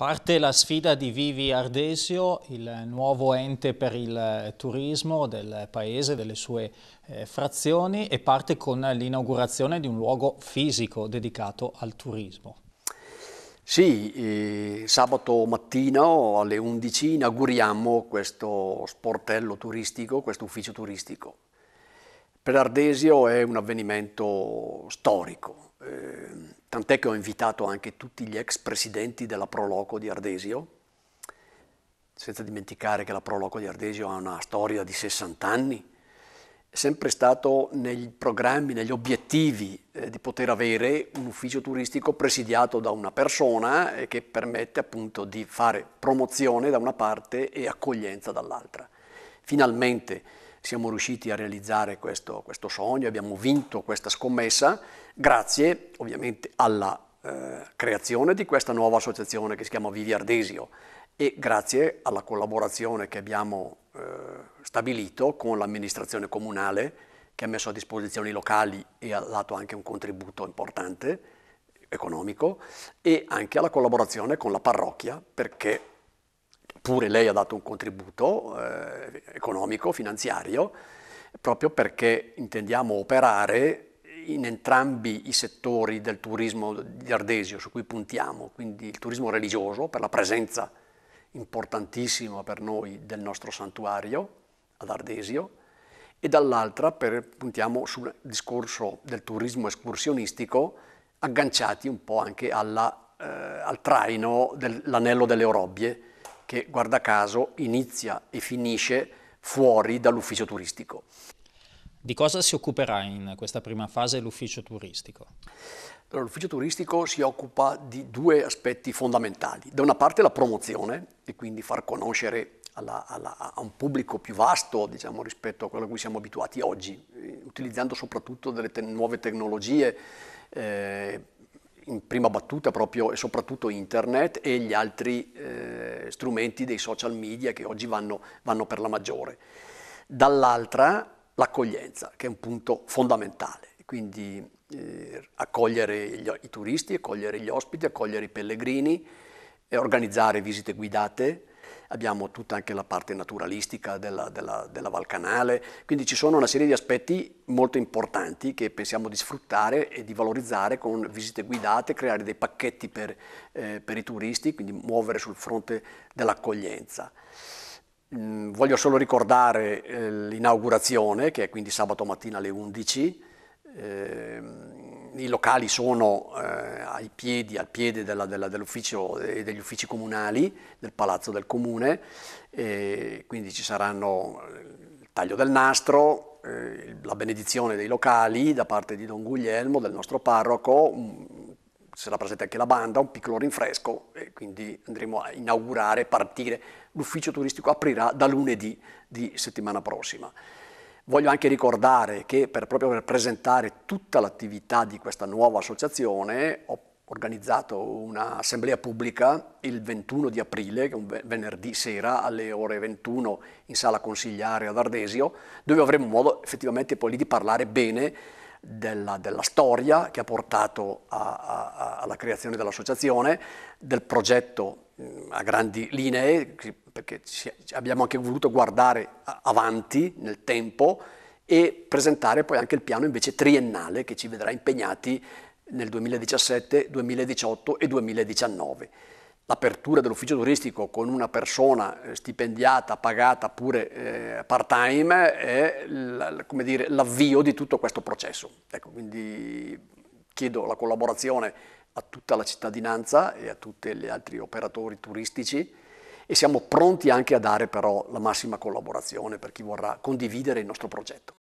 Parte la sfida di Vivi Ardesio, il nuovo ente per il eh, turismo del paese, delle sue eh, frazioni e parte con l'inaugurazione di un luogo fisico dedicato al turismo. Sì, eh, sabato mattina alle 11 inauguriamo questo sportello turistico, questo ufficio turistico. Per Ardesio è un avvenimento storico. Eh, tant'è che ho invitato anche tutti gli ex presidenti della Proloco di Ardesio, senza dimenticare che la Proloco di Ardesio ha una storia di 60 anni, è sempre stato nei programmi, negli obiettivi eh, di poter avere un ufficio turistico presidiato da una persona eh, che permette appunto di fare promozione da una parte e accoglienza dall'altra. Finalmente siamo riusciti a realizzare questo, questo sogno, abbiamo vinto questa scommessa grazie ovviamente alla eh, creazione di questa nuova associazione che si chiama Vivi Ardesio e grazie alla collaborazione che abbiamo eh, stabilito con l'amministrazione comunale che ha messo a disposizione i locali e ha dato anche un contributo importante economico e anche alla collaborazione con la parrocchia perché pure lei ha dato un contributo eh, economico, finanziario, proprio perché intendiamo operare in entrambi i settori del turismo di Ardesio su cui puntiamo, quindi il turismo religioso per la presenza importantissima per noi del nostro santuario ad Ardesio e dall'altra per, puntiamo sul discorso del turismo escursionistico agganciati un po' anche alla, eh, al traino dell'anello delle Orobbie, che guarda caso inizia e finisce fuori dall'ufficio turistico. Di cosa si occuperà in questa prima fase l'ufficio turistico? Allora, l'ufficio turistico si occupa di due aspetti fondamentali. Da una parte la promozione e quindi far conoscere alla, alla, a un pubblico più vasto diciamo, rispetto a quello a cui siamo abituati oggi, eh, utilizzando soprattutto delle te- nuove tecnologie eh, in prima battuta proprio e soprattutto internet e gli altri eh, strumenti dei social media che oggi vanno, vanno per la maggiore. Dall'altra l'accoglienza, che è un punto fondamentale, quindi eh, accogliere gli, i turisti, accogliere gli ospiti, accogliere i pellegrini, organizzare visite guidate, abbiamo tutta anche la parte naturalistica della, della, della Val Canale, quindi ci sono una serie di aspetti molto importanti che pensiamo di sfruttare e di valorizzare con visite guidate, creare dei pacchetti per, eh, per i turisti, quindi muovere sul fronte dell'accoglienza. Mm, voglio solo ricordare eh, l'inaugurazione, che è quindi sabato mattina alle 11. Eh, i locali sono eh, piedi, al piede della, della, dell'ufficio, eh, degli uffici comunali, del palazzo del comune, eh, quindi ci saranno eh, il taglio del nastro, eh, la benedizione dei locali da parte di Don Guglielmo, del nostro parroco, un, sarà presente anche la banda, un piccolo rinfresco e quindi andremo a inaugurare, partire. L'ufficio turistico aprirà da lunedì di settimana prossima. Voglio anche ricordare che per, proprio per presentare tutta l'attività di questa nuova associazione ho organizzato un'assemblea pubblica il 21 di aprile, che è un venerdì sera alle ore 21 in sala consigliare ad Ardesio, dove avremo modo effettivamente poi lì di parlare bene della, della storia che ha portato a, a, alla creazione dell'associazione, del progetto mm, a grandi linee, perché abbiamo anche voluto guardare avanti nel tempo e presentare poi anche il piano invece triennale che ci vedrà impegnati nel 2017, 2018 e 2019 l'apertura dell'ufficio turistico con una persona eh, stipendiata, pagata pure eh, part time è dire, l'avvio di tutto questo processo. Ecco, quindi chiedo la collaborazione a tutta la cittadinanza e a tutti gli altri operatori turistici e siamo pronti anche a dare però la massima collaborazione per chi vorrà condividere il nostro progetto.